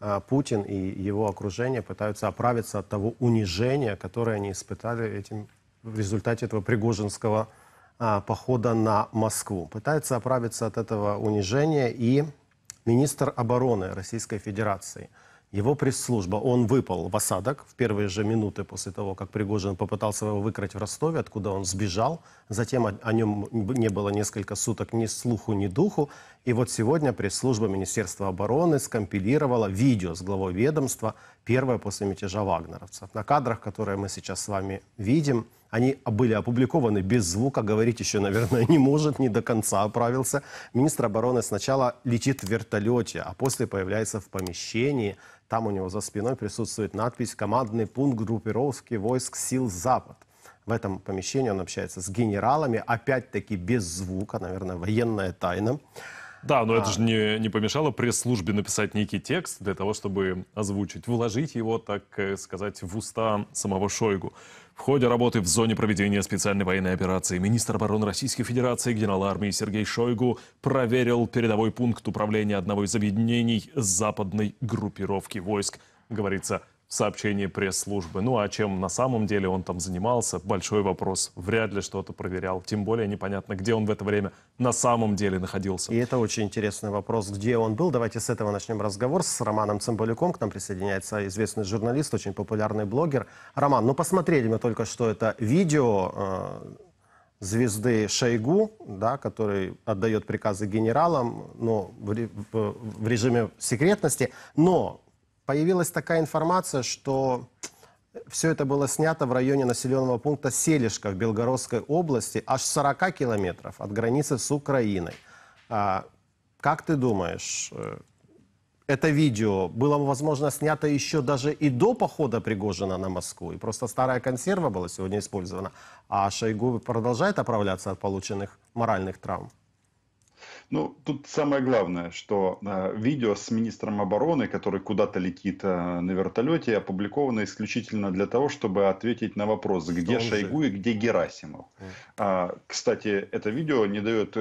Э, Путин и его окружение пытаются оправиться от того унижения, которое они испытали этим, в результате этого пригожинского а, похода на Москву. Пытаются оправиться от этого унижения и министр обороны Российской Федерации – его пресс-служба, он выпал в осадок в первые же минуты после того, как Пригожин попытался его выкрать в Ростове, откуда он сбежал. Затем о, о нем не было несколько суток ни слуху, ни духу. И вот сегодня пресс-служба Министерства обороны скомпилировала видео с главой ведомства, первое после мятежа вагнеровцев. На кадрах, которые мы сейчас с вами видим – они были опубликованы без звука, говорить еще, наверное, не может, не до конца оправился. Министр обороны сначала летит в вертолете, а после появляется в помещении. Там у него за спиной присутствует надпись «Командный пункт группировки войск сил Запад». В этом помещении он общается с генералами, опять-таки без звука, наверное, военная тайна. Да, но а. это же не, не помешало пресс-службе написать некий текст для того, чтобы озвучить, вложить его, так э, сказать, в уста самого Шойгу. В ходе работы в зоне проведения специальной военной операции министр обороны Российской Федерации генерал армии Сергей Шойгу проверил передовой пункт управления одного из объединений западной группировки войск. Говорится в сообщении пресс-службы. Ну а чем на самом деле он там занимался, большой вопрос. Вряд ли что-то проверял. Тем более непонятно, где он в это время на самом деле находился. И это очень интересный вопрос, где он был. Давайте с этого начнем разговор с Романом Цымбалюком. К нам присоединяется известный журналист, очень популярный блогер. Роман, ну посмотрели мы только что это видео э, звезды Шойгу, да, который отдает приказы генералам, но в, в, в режиме секретности. Но появилась такая информация, что все это было снято в районе населенного пункта Селишка в Белгородской области, аж 40 километров от границы с Украиной. А, как ты думаешь, э, это видео было, возможно, снято еще даже и до похода Пригожина на Москву, и просто старая консерва была сегодня использована, а Шойгу продолжает оправляться от полученных моральных травм? Ну, тут самое главное, что э, видео с министром обороны, который куда-то летит э, на вертолете, опубликовано исключительно для того, чтобы ответить на вопрос, где что Шойгу же? и где Герасимов. Э. А, кстати, это видео не дает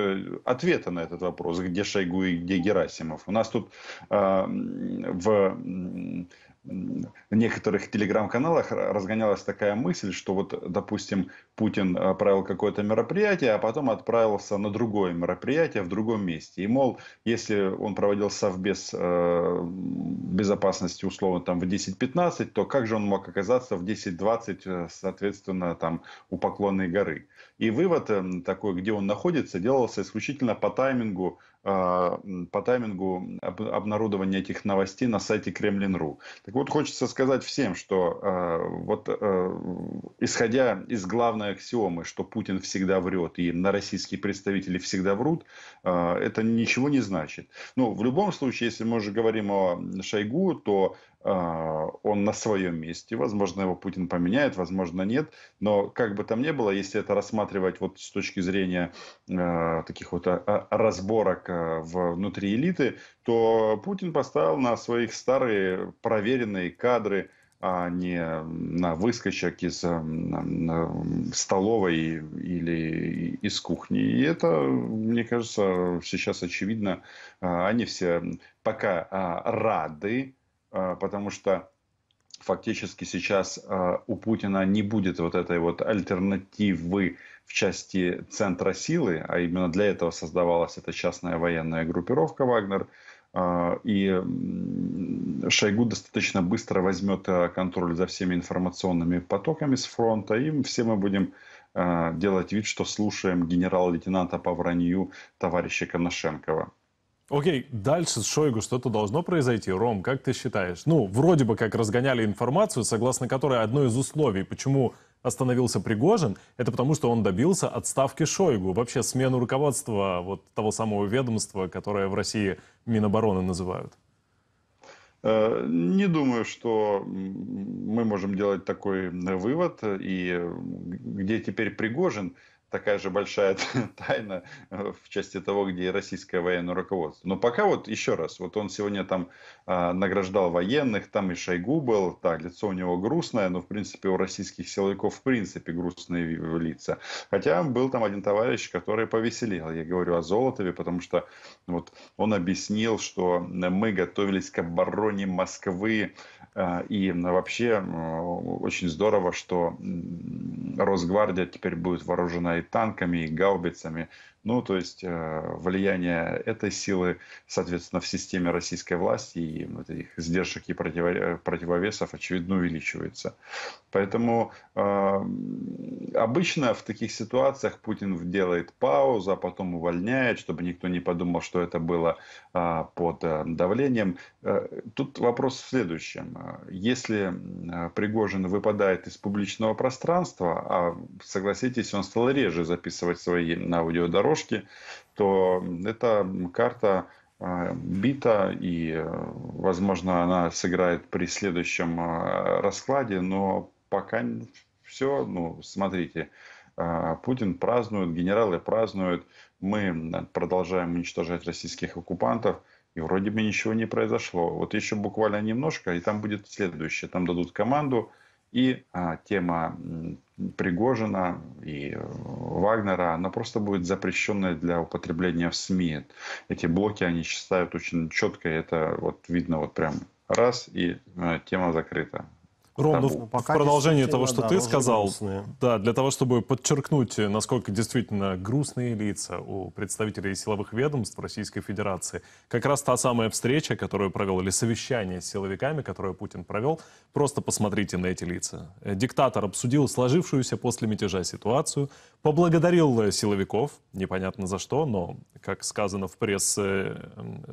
ответа на этот вопрос, где Шойгу и где Герасимов. У нас тут э, в в некоторых телеграм-каналах разгонялась такая мысль, что вот, допустим, Путин э, правил какое-то мероприятие, а потом отправился на другое мероприятие в другом месте. И, мол, если он проводил совбез э, безопасности условно там в 10-15, то как же он мог оказаться в 10-20, э, соответственно, там у Поклонной горы? И вывод эм, такой, где он находится, делался исключительно по таймингу а, по таймингу обнародования этих новостей на сайте Кремлин.ру. Так вот, хочется сказать всем, что а, вот а, исходя из главной аксиомы, что Путин всегда врет и на российские представители всегда врут, это ничего не значит. Ну, в любом случае, если мы уже говорим о Шойгу, то а, он на своем месте. Возможно, его Путин поменяет, возможно, нет. Но как бы там ни было, если это рассматривать вот с точки зрения э, таких вот а, а разборок э, внутри элиты, то Путин поставил на своих старые проверенные кадры, а не на выскочек из э, столовой или из кухни. И это, мне кажется, сейчас очевидно. Они все пока рады Э, потому что фактически сейчас э, у Путина не будет вот этой вот альтернативы в части центра силы, а именно для этого создавалась эта частная военная группировка «Вагнер», э, и Шойгу достаточно быстро возьмет контроль за всеми информационными потоками с фронта, и все мы будем делать вид, что слушаем генерал-лейтенанта по вранью товарища Коношенкова. Окей, дальше с Шойгу что-то должно произойти. Ром, как ты считаешь? Ну, вроде бы как разгоняли информацию, согласно которой одно из условий, почему остановился Пригожин, это потому что он добился отставки Шойгу, вообще смену руководства вот того самого ведомства, которое в России Минобороны называют. Э, не думаю, что мы можем делать такой вывод. И где теперь Пригожин? такая же большая тайна э, в части того, где российское военное руководство. Но пока вот еще раз, вот он сегодня там э, награждал военных, там и Шойгу был, так, лицо у него грустное, но в принципе у российских силовиков в принципе грустные лица. Хотя был там один товарищ, который повеселил. я говорю о Золотове, потому что вот он объяснил, что мы готовились к обороне Москвы, э, и вообще э, очень здорово, что Росгвардия теперь будет вооружена и танками, и гаубицами. Ну, то есть э, влияние этой силы, соответственно, в системе российской власти и вот этих сдержек и противовесов, очевидно, увеличивается. Поэтому а, обычно в таких ситуациях Путин делает паузу, а потом увольняет, чтобы никто не подумал, что это было а, под э, давлением. Э, тут вопрос в следующем. Если Пригожин выпадает из публичного пространства, а, согласитесь, он стал реже записывать свои аудиодорожки, дорожки, то эта карта э, бита, и, э, возможно, она сыграет при следующем э, раскладе, но пока все, ну, смотрите, Путин празднует, генералы празднуют, мы продолжаем уничтожать российских оккупантов, и вроде бы ничего не произошло. Вот еще буквально немножко, и там будет следующее. Там дадут команду, и а, тема Пригожина и э, Вагнера, она просто будет запрещенная для употребления в СМИ. Эти блоки они считают очень четко, и это вот видно вот прям раз, и э, тема закрыта. Ром, ну, в продолжение того, что да, ты сказал, грустные. да, для того, чтобы подчеркнуть, э, насколько действительно грустные лица у представителей силовых ведомств Российской Федерации, как раз та самая встреча, которую провел, или совещание с силовиками, которое Путин провел, просто посмотрите на эти лица. Э, диктатор обсудил сложившуюся после мятежа ситуацию, поблагодарил э, силовиков, непонятно за что, но, как сказано в прессе,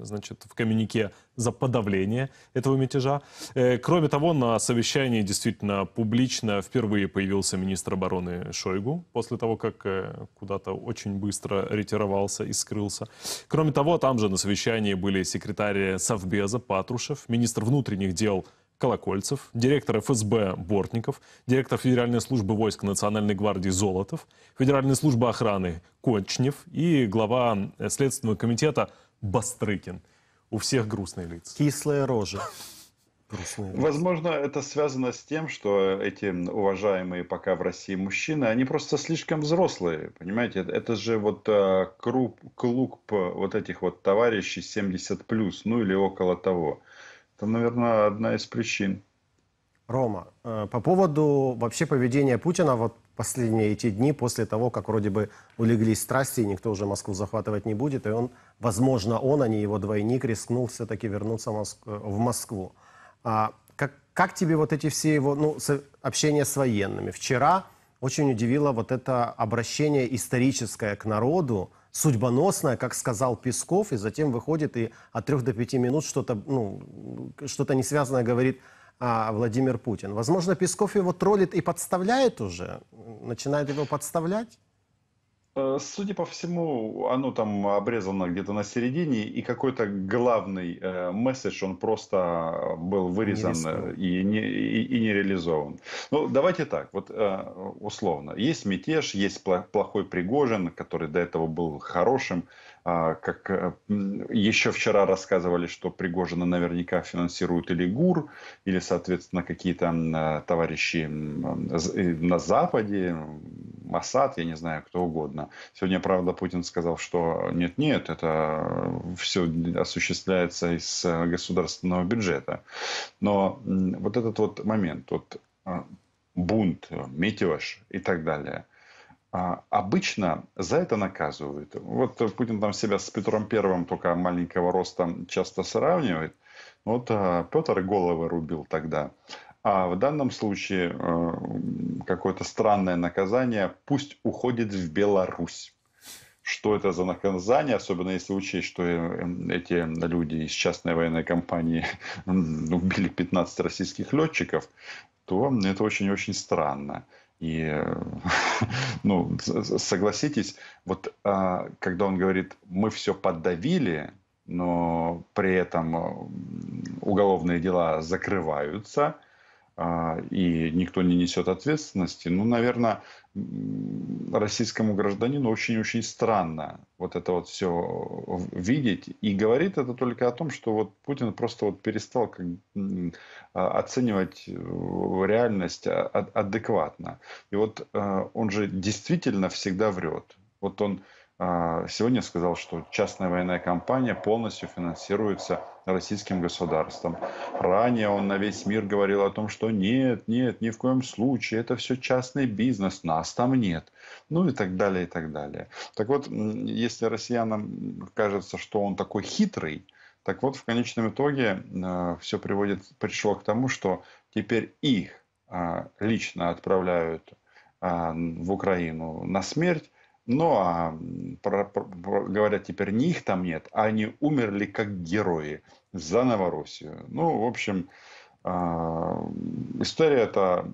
значит, в коммюнике, за подавление этого мятежа. Э, кроме того, на совещании действительно публично впервые появился министр обороны Шойгу, после того, как э, куда-то очень быстро ретировался и скрылся. Кроме того, там же на совещании были секретарь Совбеза Патрушев, министр внутренних дел Колокольцев, директор ФСБ Бортников, директор Федеральной службы войск Национальной гвардии Золотов, Федеральной службы охраны Кончнев и глава э, Следственного комитета Бастрыкин – у всех грустные лица. Кислая рожа. Возможно, это связано с тем, что эти уважаемые пока в России мужчины, они просто слишком взрослые, понимаете? Это же вот э, круп, клуб вот этих вот товарищей 70+, плюс, ну или около того. Это, наверное, одна из причин. Рома, э, по поводу вообще поведения Путина, вот последние эти дни после того, как вроде бы улеглись страсти, и никто уже Москву захватывать не будет, и он, возможно, он, а не его двойник, рискнул все-таки вернуться в Москву. А как, как тебе вот эти все его, ну, общение с военными? Вчера очень удивило вот это обращение историческое к народу, судьбоносное, как сказал Песков, и затем выходит и от трех до пяти минут что-то, ну, что-то не связанное говорит а, Владимир Путин. Возможно, Песков его троллит и подставляет уже, начинает его подставлять? Э, судя по всему, оно там обрезано где-то на середине, и какой-то главный э, месседж, он просто э, был вырезан не и, не, и, и не реализован. Ну, давайте так, вот э, условно. Есть мятеж, есть плохой Пригожин, который до этого был хорошим. Э, как э, еще вчера рассказывали, что Пригожина наверняка финансируют или ГУР, или, соответственно, какие-то э, товарищи э, э, на Западе, Асад, я не знаю, кто угодно. Сегодня, правда, Путин сказал, что нет-нет, это все осуществляется из э, государственного бюджета. Но вот этот вот момент, вот э, бунт, мятеж и так далее а, – обычно за это наказывают. Вот Путин там себя с Петром Первым только маленького роста часто сравнивает. Вот э, Петр головы рубил тогда. А в данном случае э, какое-то странное наказание пусть уходит в Беларусь. Что это за наказание, особенно если учесть, что э, эти люди из частной военной компании убили 15 российских летчиков, то это очень-очень странно. И, э, ну, согласитесь, вот когда он говорит, мы все подавили, но при этом уголовные дела закрываются – а, и никто не несет ответственности, ну, наверное, российскому гражданину очень-очень странно вот это вот все видеть. И говорит это только о том, что вот Путин просто вот перестал как, а, оценивать э, реальность а, адекватно. И вот э, он же действительно всегда врет. Вот он а, сегодня сказал, что частная военная компания полностью финансируется российским государством. Ранее он на весь мир говорил о том, что нет, нет, ни в коем случае, это все частный бизнес, нас там нет. Ну и так далее, и так далее. Так вот, если россиянам кажется, что он такой хитрый, так вот, в конечном итоге э, а, все приводит, пришло к тому, что теперь их э, лично отправляют э, в Украину на смерть, ну а про, про, про, говоря теперь не их там нет, а они умерли как герои за Новороссию. Ну, в общем, э, история эта,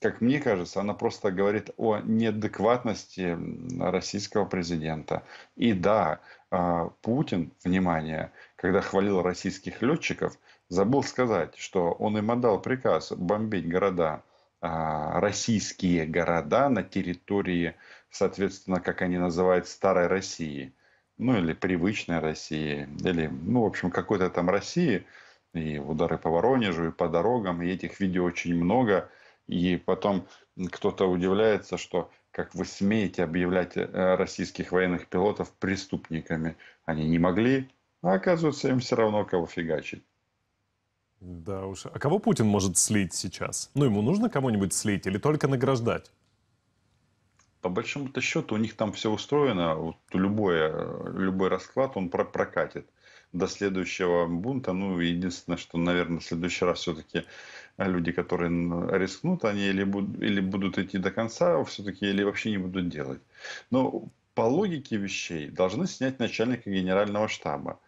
как мне кажется, она просто говорит о неадекватности российского президента. И да, э, Путин, внимание, когда хвалил российских летчиков, забыл сказать, что он им отдал приказ бомбить города – а, российские города на территории, соответственно, как они называют, Старой России, ну или привычной России, или, ну, в общем, какой-то там России, и удары по Воронежу, и по дорогам, и этих видео очень много, и потом кто-то удивляется, что как вы смеете объявлять э, российских военных пилотов преступниками. Они не могли, а оказывается, им все равно кого фигачить. Да уж. А кого Путин может слить сейчас? Ну, ему нужно кому-нибудь слить или только награждать? По большому-то счету у них там все устроено. Вот любое, любой расклад он прокатит до следующего бунта. Ну, единственное, что, наверное, в следующий раз все-таки люди, которые рискнут, они или, буд или будут идти до конца все-таки, или вообще не будут делать. Но по логике вещей должны снять начальника генерального штаба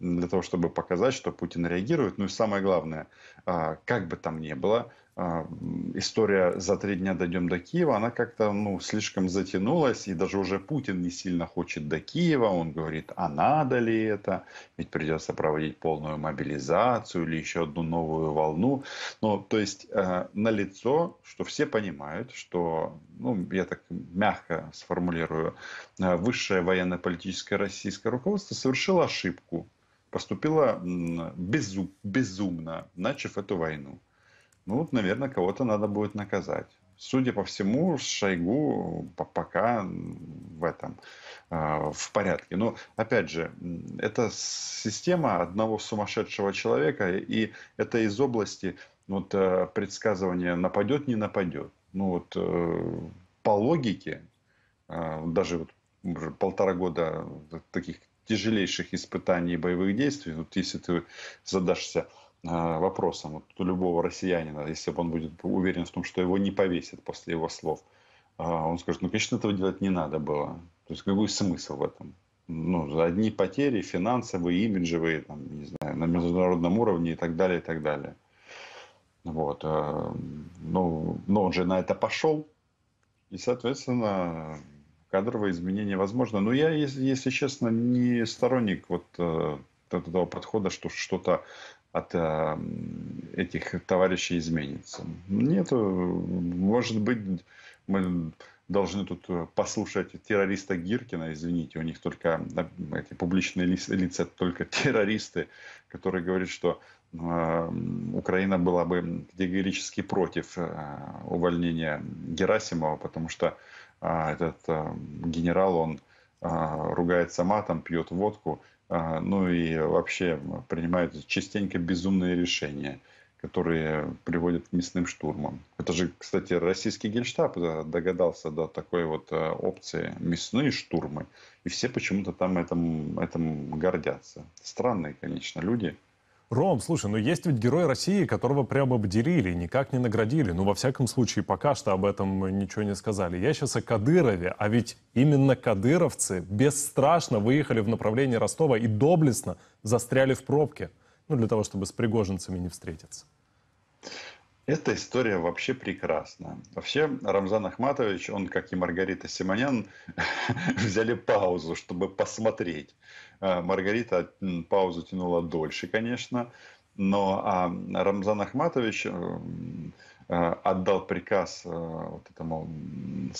ну, для того, чтобы показать, что Путин реагирует. Ну и самое главное, а, как бы там ни было, а, история «за три дня дойдем до Киева», она как-то ну, слишком затянулась, и даже уже Путин не сильно хочет до Киева, он говорит, а надо ли это, ведь придется проводить полную мобилизацию или еще одну новую волну. Ну, то есть э, налицо, что все понимают, что, ну, я так мягко сформулирую, э, высшее военно-политическое российское руководство совершило ошибку, поступило безу безумно, начав эту войну ну, наверное, кого-то надо будет наказать. Судя по всему, Шойгу пока в этом а, в порядке. Но, опять же, это система одного сумасшедшего человека, и это из области вот, э, предсказывания нападет, не нападет. Ну вот э, по логике, а, даже вот полтора года таких тяжелейших испытаний и боевых действий, вот если ты задашься Э, вопросом вот, у любого россиянина, если он будет уверен в том, что его не повесят после его слов, э, он скажет, ну, конечно, этого делать не надо было. То есть какой смысл в этом? Ну, одни потери финансовые, имиджевые, там, не знаю, на международном уровне и так далее, и так далее. Вот. Э, ну, но он же на это пошел, и, соответственно, кадровые изменения возможно. Но я, если, если честно, не сторонник вот, вот этого подхода, что что-то от э, этих товарищей изменится. Нет, э, может быть, мы должны тут э, послушать террориста Гиркина, извините, у них только эти публичные лица, только террористы, которые говорят, что Украина была бы категорически против увольнения Герасимова, потому что этот генерал, он э, ругается матом, пьет водку – а, ну и вообще принимают частенько безумные решения, которые приводят к мясным штурмам. Это же, кстати, российский генштаб э, догадался до такой вот э, опции мясные штурмы, и все почему-то там этом этому гордятся. Странные, конечно, люди. Ром, слушай, ну есть ведь герой России, которого прямо обделили, никак не наградили. Ну, во всяком случае, пока что об этом ничего не сказали. Я сейчас о Кадырове, а ведь именно кадыровцы бесстрашно выехали в направлении Ростова и доблестно застряли в пробке. Ну, для того, чтобы с пригожинцами не встретиться. Эта история вообще прекрасна. Вообще Рамзан Ахматович, он, как и Маргарита Симонян, взяли паузу, чтобы посмотреть. Э, Маргарита паузу тянула дольше, конечно, но а Рамзан Ахматович э, Э, отдал приказ э, вот этому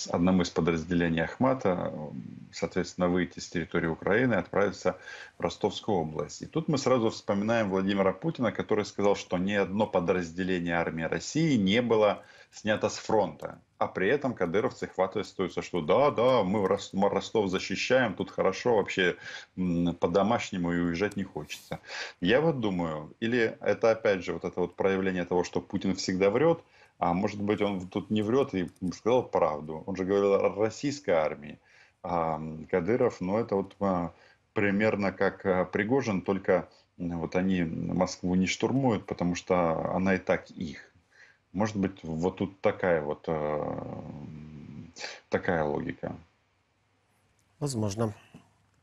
одному из подразделений Ахмата, э, соответственно, выйти с территории Украины и отправиться в Ростовскую область. И тут мы сразу вспоминаем Владимира Путина, который сказал, что ни одно подразделение армии России не было снято с фронта. А при этом кадыровцы хвастаются, что да, да, мы Ростов защищаем, тут хорошо, вообще по-домашнему и уезжать не хочется. Я вот думаю, или это опять же вот это вот проявление того, что Путин всегда врет – а может быть, он тут не врет и сказал правду. Он же говорил о российской армии. А Кадыров, ну это вот а, примерно как а, Пригожин, только вот они Москву не штурмуют, потому что она и так их. Может быть, вот тут такая вот а, такая логика. Возможно.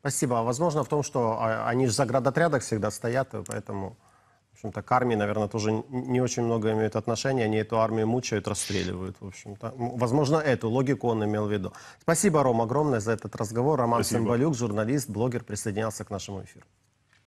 Спасибо. А Возможно в том, что они же в заградотрядах всегда стоят, поэтому общем-то, к армии, наверное, тоже не очень много имеют отношения. Они эту армию мучают, расстреливают, в общем-то. Возможно, эту логику он имел в виду. Спасибо, Ром, огромное за этот разговор. Роман Спасибо. Цымбалюк, журналист, блогер, присоединялся к нашему эфиру.